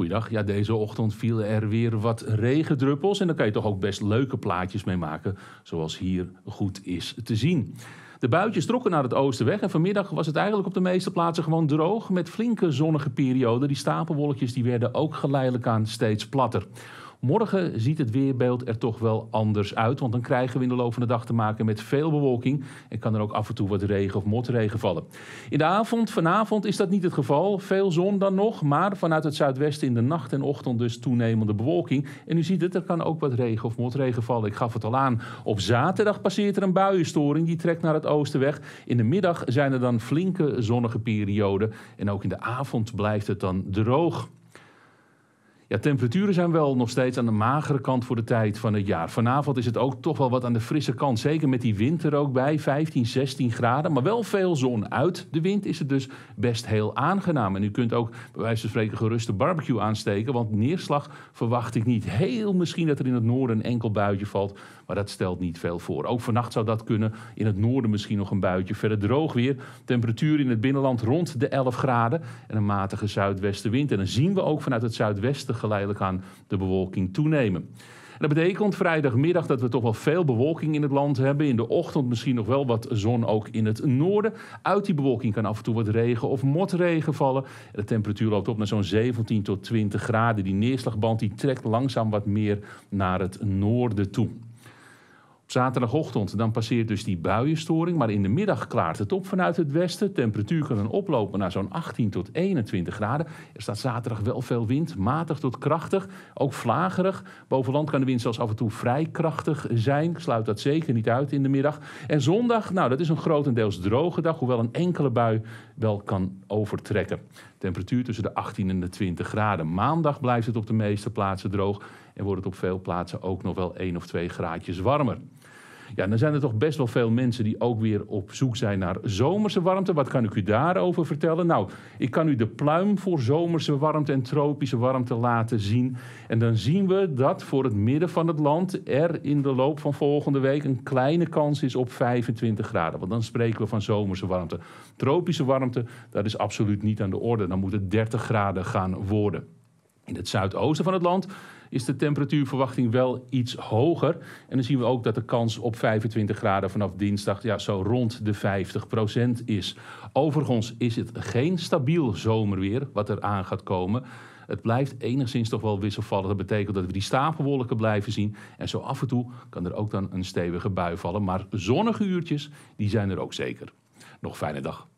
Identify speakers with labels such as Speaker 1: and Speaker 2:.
Speaker 1: Goeiedag. Ja, deze ochtend viel er weer wat regendruppels. En daar kan je toch ook best leuke plaatjes mee maken, zoals hier goed is te zien. De buitjes trokken naar het oosten weg en vanmiddag was het eigenlijk op de meeste plaatsen gewoon droog met flinke zonnige perioden. Die stapelwolkjes die werden ook geleidelijk aan steeds platter. Morgen ziet het weerbeeld er toch wel anders uit. Want dan krijgen we in de loop van de dag te maken met veel bewolking. En kan er ook af en toe wat regen of motregen vallen. In de avond, vanavond is dat niet het geval. Veel zon dan nog. Maar vanuit het zuidwesten in de nacht en ochtend dus toenemende bewolking. En u ziet het, er kan ook wat regen of motregen vallen. Ik gaf het al aan. Op zaterdag passeert er een buienstoring. Die trekt naar het oosten weg. In de middag zijn er dan flinke zonnige perioden. En ook in de avond blijft het dan droog. Ja, temperaturen zijn wel nog steeds aan de magere kant voor de tijd van het jaar. Vanavond is het ook toch wel wat aan de frisse kant. Zeker met die wind er ook bij, 15, 16 graden. Maar wel veel zon uit de wind is het dus best heel aangenaam. En u kunt ook bij wijze van spreken gerust de barbecue aansteken. Want neerslag verwacht ik niet. Heel misschien dat er in het noorden een enkel buitje valt. Maar dat stelt niet veel voor. Ook vannacht zou dat kunnen. In het noorden misschien nog een buitje. Verder droog weer. Temperatuur in het binnenland rond de 11 graden. En een matige zuidwestenwind. En dan zien we ook vanuit het zuidwesten geleidelijk aan de bewolking toenemen. dat betekent vrijdagmiddag dat we toch wel veel bewolking in het land hebben. In de ochtend misschien nog wel wat zon ook in het noorden. Uit die bewolking kan af en toe wat regen of motregen vallen. De temperatuur loopt op naar zo'n 17 tot 20 graden. Die neerslagband die trekt langzaam wat meer naar het noorden toe. Zaterdagochtend dan passeert dus die buienstoring, maar in de middag klaart het op vanuit het westen. Temperatuur kan dan oplopen naar zo'n 18 tot 21 graden. Er staat zaterdag wel veel wind, matig tot krachtig, ook vlagerig. Boven kan de wind zelfs af en toe vrij krachtig zijn. sluit dat zeker niet uit in de middag. En zondag, nou dat is een grotendeels droge dag, hoewel een enkele bui wel kan overtrekken. Temperatuur tussen de 18 en de 20 graden. Maandag blijft het op de meeste plaatsen droog en wordt het op veel plaatsen ook nog wel 1 of 2 graadjes warmer. Ja, dan zijn er toch best wel veel mensen die ook weer op zoek zijn naar zomerse warmte. Wat kan ik u daarover vertellen? Nou, ik kan u de pluim voor zomerse warmte en tropische warmte laten zien. En dan zien we dat voor het midden van het land er in de loop van volgende week een kleine kans is op 25 graden. Want dan spreken we van zomerse warmte. Tropische warmte, dat is absoluut niet aan de orde. Dan moet het 30 graden gaan worden. In het zuidoosten van het land is de temperatuurverwachting wel iets hoger. En dan zien we ook dat de kans op 25 graden vanaf dinsdag ja, zo rond de 50% is. Overigens is het geen stabiel zomerweer wat er aan gaat komen. Het blijft enigszins toch wel wisselvallig. Dat betekent dat we die stapelwolken blijven zien. En zo af en toe kan er ook dan een stevige bui vallen. Maar zonnige uurtjes, die zijn er ook zeker. Nog fijne dag.